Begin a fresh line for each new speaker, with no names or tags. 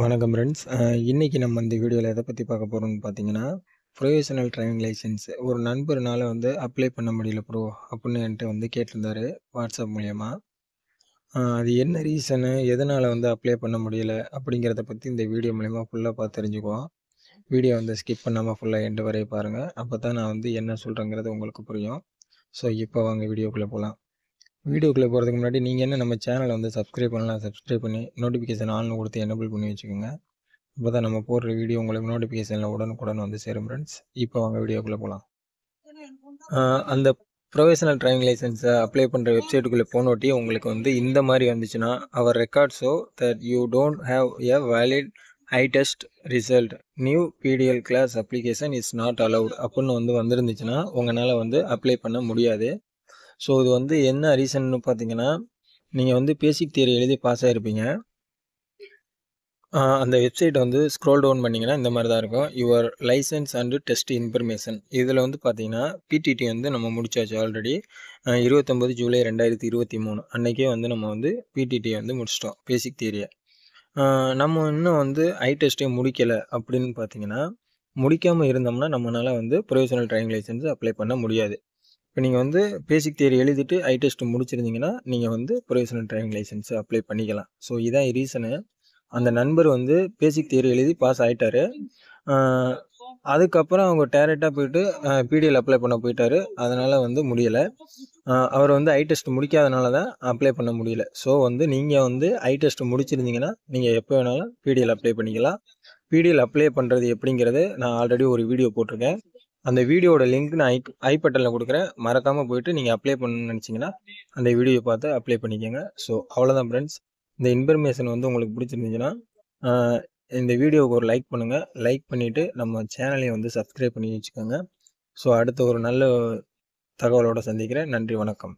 வணக்கம் ஃப்ரெண்ட்ஸ் இன்றைக்கி நம்ம இந்த வீடியோவில் எதை பற்றி பார்க்க போகிறோம்னு பார்த்தீங்கன்னா ப்ரொவிஷனல் டிரைவிங் லைசன்ஸ் ஒரு நண்பர்னால் வந்து அப்ளை பண்ண முடியல ப்ரோ அப்படின்னு என்கிட்ட வந்து கேட்டிருந்தார் வாட்ஸ்அப் மூலயமா அது என்ன ரீசனு எதனால் வந்து அப்ளை பண்ண முடியல அப்படிங்கிறத பற்றி இந்த வீடியோ மூலயமா ஃபுல்லாக பார்த்து தெரிஞ்சுக்குவோம் வீடியோ வந்து ஸ்கிப் பண்ணாமல் ஃபுல்லாக எண்டு வரைய பாருங்கள் அப்போ தான் நான் வந்து என்ன சொல்கிறேங்கிறது உங்களுக்கு புரியும் ஸோ இப்போ வாங்க வீடியோக்குள்ளே போகலாம் வீடியோக்குள்ளே போகிறதுக்கு முன்னாடி நீங்கள் என்ன நம்ம சேனலை வந்து சப்ஸ்கிரைப் பண்ணலாம் சப்ஸ்கிரைப் பண்ணி நோட்டிஃபிகேஷன் ஆன் கொடுத்து எனபிள் பண்ணி வச்சுக்கோங்க அப்போ தான் நம்ம போடுற வீடியோ உங்களுக்கு நோட்டிஃபிகேஷனில் உடனுக்குடன் வந்து சேரும் ஃப்ரெண்ட்ஸ் இப்போ அவங்க வீடியோக்குள்ளே போகலாம் அந்த ப்ரொஃபஷனல் ட்ரைவிங் லைசன்ஸை அப்ளை பண்ணுற வெப்சைட்டுக்குள்ளே போனோட்டி உங்களுக்கு வந்து இந்த மாதிரி வந்துச்சுன்னா அவர் ரெக்கார்ட்ஸோ that you don't have a valid eye test result new PDL class application is not allowed அப்புடின்னு வந்து வந்திருந்துச்சுன்னா உங்களால் வந்து அப்ளை பண்ண முடியாது ஸோ இது வந்து என்ன ரீசன்னு பார்த்தீங்கன்னா நீங்கள் வந்து பேசிக் தியரி எழுதி பாஸ் ஆகிருப்பீங்க அந்த வெப்சைட் வந்து ஸ்க்ரோல் டவுன் பண்ணிங்கன்னா இந்த மாதிரி தான் இருக்கும் your licence and test information இதில் வந்து பார்த்தீங்கன்னா பிடிடி வந்து நம்ம முடிச்சாச்சு ஆல்ரெடி இருபத்தொம்பது ஜூலை ரெண்டாயிரத்தி இருபத்தி மூணு அன்றைக்கே வந்து நம்ம வந்து பிடிடியை வந்து முடிச்சிட்டோம் பேசிக் தியரியை நம்ம இன்னும் வந்து ஐ டெஸ்ட்டே முடிக்கலை அப்படின்னு பார்த்தீங்கன்னா முடிக்காமல் இருந்தோம்னா நம்மளால் வந்து ப்ரொவிஷனல் ட்ரைவிங் லைசன்ஸ் அப்ளை பண்ண முடியாது இப்போ நீங்கள் வந்து பேசிக் தேரி எழுதிட்டு ஐ டெஸ்ட் முடிச்சிருந்தீங்கன்னா நீங்கள் வந்து ப்ரொவிஷனல் டிரைவிங் லைசன்ஸை அப்ளை பண்ணிக்கலாம் ஸோ இதான் ரீசனு அந்த நண்பர் வந்து பேசிக் தேரி எழுதி பாஸ் ஆகிட்டாரு அதுக்கப்புறம் அவங்க டேரெக்டாக போயிட்டு பிடிஎல் அப்ளை பண்ண போயிட்டாரு அதனால் வந்து முடியலை அவர் வந்து ஐ டெஸ்ட் முடிக்காதனால தான் அப்ளை பண்ண முடியல ஸோ வந்து நீங்கள் வந்து ஐ டெஸ்ட் முடிச்சிருந்தீங்கன்னா நீங்கள் எப்போ வேணாலும் பிடிஎல் அப்ளை பண்ணிக்கலாம் பிடிஎல் அப்ளை பண்ணுறது எப்படிங்கிறது நான் ஆல்ரெடி ஒரு வீடியோ போட்டிருக்கேன் அந்த வீடியோட லிங்க் நான் ஐ பட்டனில் கொடுக்குறேன் மறக்காமல் போயிட்டு நீங்கள் அப்ளை பண்ணணும்னு நினச்சிங்கன்னா அந்த வீடியோ பார்த்து அப்ளை பண்ணிக்கோங்க ஸோ அவ்வளோதான் ஃப்ரெண்ட்ஸ் இந்த இன்ஃபர்மேஷன் வந்து உங்களுக்கு பிடிச்சிருந்துச்சுன்னா இந்த வீடியோவுக்கு ஒரு லைக் பண்ணுங்கள் லைக் பண்ணிவிட்டு நம்ம சேனலையும் வந்து சப்ஸ்கிரைப் பண்ணி வச்சுக்கோங்க ஸோ அடுத்த ஒரு நல்ல தகவலோடு சந்திக்கிறேன் நன்றி வணக்கம்